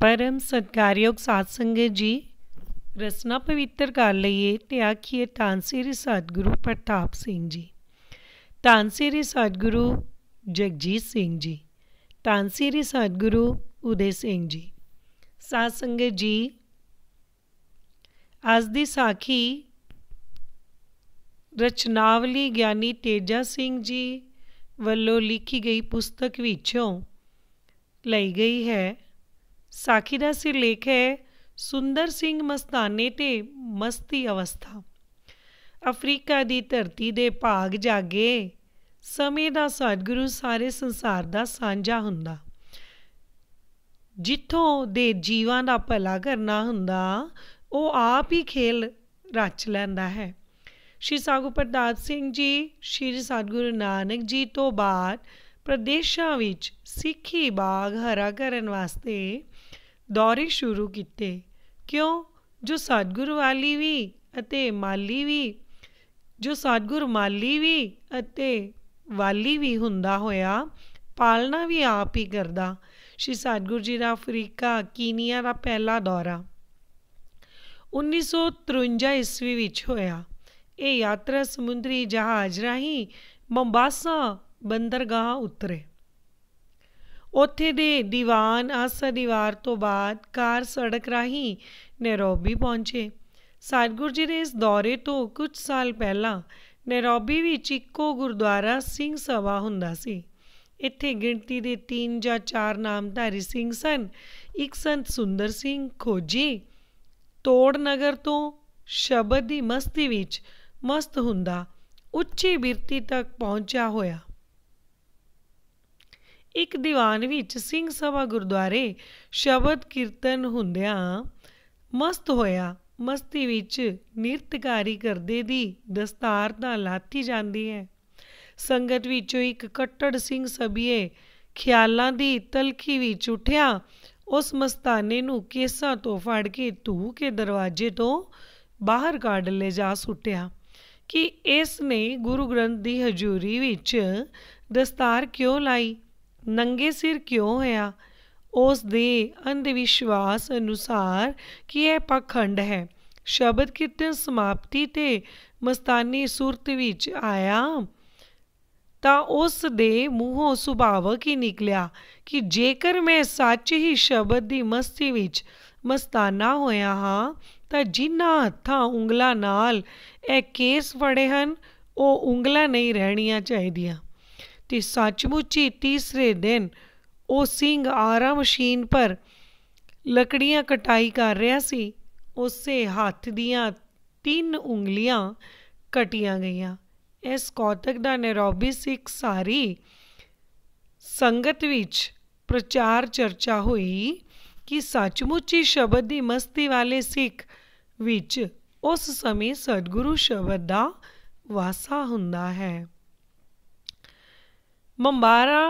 ਪਰਮ ਸਤਕਾਰਯੋਗ ਸਾਧ ਸੰਗਤ ਜੀ ਰਸਨਾ ਪਵਿੱਤਰ ਕਰ ਲਈਏ ਤੇ ਆਖੀਏ ਤਾਨਸੇਰੀ ਸਤਿਗੁਰੂ ਪ੍ਰਤਾਪ ਸਿੰਘ ਜੀ ਤਾਨਸੇਰੀ ਸਤਿਗੁਰੂ ਜਗਜੀਤ ਸਿੰਘ ਜੀ ਤਾਨਸੇਰੀ ਸਤਿਗੁਰੂ ਉਦੇ ਸਿੰਘ ਜੀ ਸਾਧ ਸੰਗਤ ਜੀ ਅੱਜ ਦੀ ਸਾਖੀ ਰਚਨਾਵਲੀ ਗਿਆਨੀ ਤੇਜਾ ਸਿੰਘ ਜੀ ਵੱਲੋਂ ਲਿਖੀ ਗਈ ਪੁਸਤਕ ਵਿੱਚੋਂ ਲਈ ਗਈ ਹੈ ਸਾਖੀ ਦਾ ਸਿਰਲੇਖ ਹੈ ਸੁੰਦਰ ਸਿੰਘ ਮਸਤਾਨੇ ਤੇ ਮਸਤੀ ਅਵਸਥਾ ਅਫਰੀਕਾ ਦੀ ਧਰਤੀ ਦੇ ਭਾਗ ਜਾਗੇ ਸਮੇਂ ਦਾ ਸਤਿਗੁਰੂ ਸਾਰੇ ਸੰਸਾਰ ਦਾ ਸਾਂਝਾ ਹੁੰਦਾ ਜਿੱਥੋਂ ਦੇ ਜੀਵਾਂ ਦਾ ਭਲਾ ਕਰਨਾ ਹੁੰਦਾ ਉਹ ਆਪ ਹੀ ਖੇਲ ਰਚ ਲੈਂਦਾ ਹੈ ਸ਼੍ਰੀ ਸਾਗੂ ਪ੍ਰਤਾਪ ਸਿੰਘ ਜੀ ਸ਼੍ਰੀ ਸਤਗੁਰੂ ਨਾਨਕ ਜੀ ਤੋਂ ਬਾਅਦ ਪ੍ਰਦੇਸ਼ਾਂ ਵਿੱਚ ਸਿੱਖੀ ਬਾਗ ਹਰਾ ਕਰਨ ਵਾਸਤੇ ਦੌਰੇ ਸ਼ੁਰੂ ਕੀਤੇ ਕਿਉਂ ਜੋ ਸਤਗੁਰੂ ਵਾਲੀ ਵੀ ਅਤੇ ਮਾਲੀ ਵੀ ਜੋ ਸਤਗੁਰ ਮਾਲੀ ਵੀ ਅਤੇ ਵਾਲੀ ਵੀ ਹੁੰਦਾ ਹੋਇਆ ਪਾਲਣਾ ਵੀ ਆਪ ਹੀ ਕਰਦਾ ਸ਼੍ਰੀ ਸਤਗੁਰ ਜੀ ਦਾ ਅਫਰੀਕਾ ਕੀਨੀਆ ਦਾ ਪਹਿਲਾ ਦੌਰਾ 1953 ਈਸਵੀ ਵਿੱਚ ਹੋਇਆ ਇਹ ਯਾਤਰਾ ਸਮੁੰਦਰੀ ਜਹਾਜ਼ ਰਾਹੀਂ ਮੰਬਾਸਾ ਬੰਦਰਗਾਹ ਉਤਰੇ ਉੱਥੇ ਦੇ ਦੀਵਾਨ ਆਸਾ ਦੀਵਾਰ ਤੋਂ ਬਾਅਦ ਕਾਰ ਸੜਕ ਰਾਹੀਂ ਨੈਰੋਬੀ ਪਹੁੰਚੇ ਸਤਗੁਰੂ ਜੀ ਦੇ ਇਸ ਦੌਰੇ ਤੋਂ ਕੁਝ ਸਾਲ ਪਹਿਲਾਂ ਨੈਰੋਬੀ ਵਿੱਚ ਇੱਕੋ ਗੁਰਦੁਆਰਾ ਸਿੰਘ ਸਭਾ ਹੁੰਦਾ ਸੀ ਇੱਥੇ ਗਿਣਤੀ ਦੇ 3 ਜਾਂ 4 ਨਾਮਧਾਰੀ ਸਿੰਘ ਸਨ ਇੱਕ ਸੰਤ ਸੁੰਦਰ ਸਿੰਘ ਖੋਜੀ ਤੋੜ ਨਗਰ ਤੋਂ ਸ਼ਬਦ ਦੀ ਮਸਤੀ ਵਿੱਚ ਮਸਤ ਹੁੰਦਾ ਉੱਚੀ ਬਿਰਤੀ ਤੱਕ ਪਹੁੰਚਿਆ ਹੋਇਆ ਇੱਕ ਦੀਵਾਨ ਵਿੱਚ ਸਿੰਘ ਸਭਾ ਗੁਰਦੁਆਰੇ ਸ਼ਬਦ ਕੀਰਤਨ ਹੁੰਦਿਆਂ ਮਸਤ ਹੋਇਆ ਮਸਤੀ ਵਿੱਚ ਨਿਰਤਕਾਰੀ ਕਰਦੇ ਦੀ ਦਸਤਾਰ ਤਾਂ ਲਾਤੀ ਜਾਂਦੀ ਹੈ ਸੰਗਤ ਵਿੱਚੋਂ ਇੱਕ ਕੱਟੜ ਸਿੰਘ ਸਭੀਏ ਖਿਆਲਾਂ ਦੀ ਤਲਖੀ ਵਿੱਚ ਉਠਿਆ ਉਸ ਮਸਤਾਨੇ ਨੂੰ ਕੇਸਾਂ ਤੋਂ ਫੜ ਕੇ ਧੂ ਕੇ ਦਰਵਾਜ਼ੇ ਤੋਂ ਬਾਹਰ ਕੱਢ ਲੈ ਜਾ ਸੁੱਟਿਆ ਕਿ ਇਸ ਨੇ ਗੁਰੂ ਗ੍ਰੰਥ ਦੀ ਹਜ਼ੂਰੀ ਵਿੱਚ ਦਸਤਾਰ ਕਿਉਂ ਲਾਈ ਨੰਗੇ ਸਿਰ ਕਿਉਂ ਹੋਇਆ ਉਸ ਦੇ ਅੰਧ ਵਿਸ਼ਵਾਸ ਅਨੁਸਾਰ ਕਿ ਇਹ ਪਖੰਡ ਹੈ ਸ਼ਬਦ ਕੀਰਤਨ ਸਮਾਪਤੀ ਤੇ ਮਸਤਾਨੀ ਸੂਰਤ ਵਿੱਚ ਆਇਆ ਤਾਂ ਉਸ ਦੇ ਮੂੰਹੋਂ ਸੁਭਾਵਕ ਹੀ ਨਿਕਲਿਆ ਕਿ ਜੇਕਰ ਮੈਂ ਸੱਚ ਹੀ ਸ਼ਬਦ ਦੀ ਮਸਤੀ ਵਿੱਚ ਮਸਤਾਨਾ ਹੋਇਆ ਹਾਂ ਤਾਂ ਜਿਨ੍ਹਾਂ ਹੱਥਾਂ ਉਂਗਲਾਂ ਨਾਲ ਇਹ ਕੇਸ ਫੜੇ ਹਨ ਉਹ ਉਂਗਲਾਂ ਨਹੀਂ ਰਹਿਣੀਆਂ ਚਾਹੀਦੀਆਂ ਤੇ ਸੱਚਮੁੱਚ ਹੀ ਤੀਸਰੇ ਦਿਨ ਉਹ ਸਿੰਘ ਆਰਾ ਮਸ਼ੀਨ ਪਰ ਲੱਕੜੀਆਂ ਕਟਾਈ ਕਰ ਰਿਹਾ ਸੀ ਉਸੇ ਹੱਥ ਦੀਆਂ ਤਿੰਨ ਉਂਗਲੀਆਂ ਕਟੀਆਂ ਗਈਆਂ ਇਸ ਕੌਤਕ ਦਾ ਨੈਰੋਬੀ ਸਿੱਖ ਸਾਰੀ ਸੰਗਤ ਵਿੱਚ ਪ੍ਰਚਾਰ ਚਰਚਾ ਹੋਈ ਕਿ ਸੱਚਮੁੱਚ ਹੀ ਸ਼ਬਦ ਦੀ ਮਸਤੀ ਵਾਲੇ ਸਿੱਖ ਵਿੱਚ ਉਸ ਸਮੇਂ ਸਤਿਗੁਰੂ ਸ਼ਬਦ ਦਾ ਵਾਸਾ ਹੁੰਦਾ ਹੈ ਮੰਬਾਰਾ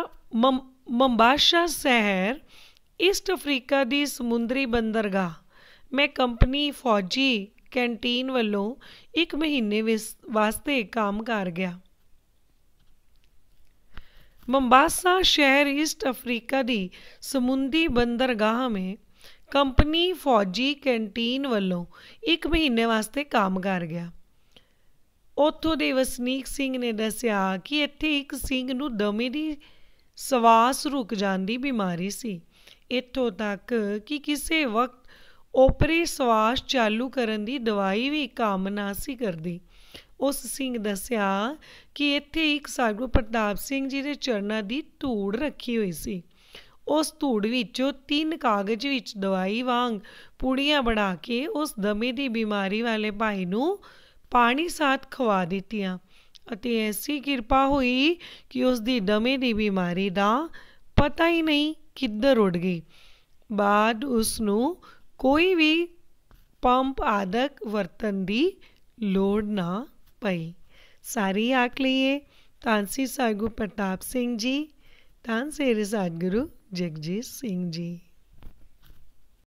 ਮੰਬਾਸ਼ਾ ਸ਼ਹਿਰ ਈਸਟ ਅਫਰੀਕਾ ਦੀ ਸਮੁੰਦਰੀ ਬੰਦਰਗਾਹ ਮੈਂ ਕੰਪਨੀ ਫੌਜੀ ਕੈਂਟੀਨ ਵੱਲੋਂ ਇੱਕ ਮਹੀਨੇ ਵਾਸਤੇ ਕੰਮ ਕਰ ਗਿਆ मोम्बासा शहर ईस्ट अफ्रीका की समुद्री बंदरगाह में कंपनी फौजी कैंटीन वालों एक महीने वास्ते काम कर गया ਉੱਥੋਂ ਦੇ ਵਸਨੀਕ ਸਿੰਘ ਨੇ ਦੱਸਿਆ ਕਿ ਇੱਥੇ ਇੱਕ ਸਿੰਘ ਨੂੰ ਦਮੇ ਦੀ ਸਵਾਸ ਰੁਕ ਜਾਣ ਦੀ ਬਿਮਾਰੀ ਸੀ ਇੱਥੋਂ ਤੱਕ ਕਿ ਕਿਸੇ ਵਕਤ ਓਪਰੀ ਸਵਾਸ ਚਾਲੂ ਕਰਨ ਦੀ ਦਵਾਈ ਵੀ ਕੰਮ ਨਾ ਸੀ ਕਰਦੀ ਉਸ ਸਿੰਘ ਦੱਸਿਆ ਕਿ ਇੱਥੇ ਇੱਕ ਸਾਗੂ ਪ੍ਰਤਾਪ ਸਿੰਘ ਜੀ ਦੇ ਚਰਨਾਂ ਦੀ ਧੂੜ ਰੱਖੀ ਹੋਈ ਸੀ ਉਸ ਧੂੜ ਵਿੱਚੋਂ ਤਿੰਨ ਕਾਗਜ਼ ਵਿੱਚ ਦਵਾਈ ਵਾਂਗ ਪੂੜੀਆਂ ਬਣਾ ਕੇ ਉਸ ਦਮੇ ਦੀ ਬਿਮਾਰੀ ਵਾਲੇ ਭਾਈ ਨੂੰ ਪਾਣੀ ਸਾਥ ਖਵਾ ਦਿੱਤੀਆਂ ਅਤੇ ਐਸੀ ਕਿਰਪਾ ਹੋਈ ਕਿ ਉਸ ਦੀ ਦਮੇ ਦੀ ਬਿਮਾਰੀ ਦਾ ਪਤਾ ਹੀ ਨਹੀਂ ਕਿੱਧਰ ਉੱਡ ਗਈ ਬਾਅਦ ਉਸ ਨੂੰ ਕੋਈ ਵੀ ਪੰਪ ਆਦਕ ਵਰਤਨ ਦੀ ਲੋੜ ਨਾ ਪਈ ਸਾਰੀ ਆਖ ਲਈਏ ਤਾਂਸੀ ਸਾਗੂ ਪ੍ਰਤਾਪ ਸਿੰਘ ਜੀ ਰਿਸਾਦ ਗੁਰੂ ਜਗਜੀਤ ਸਿੰਘ ਜੀ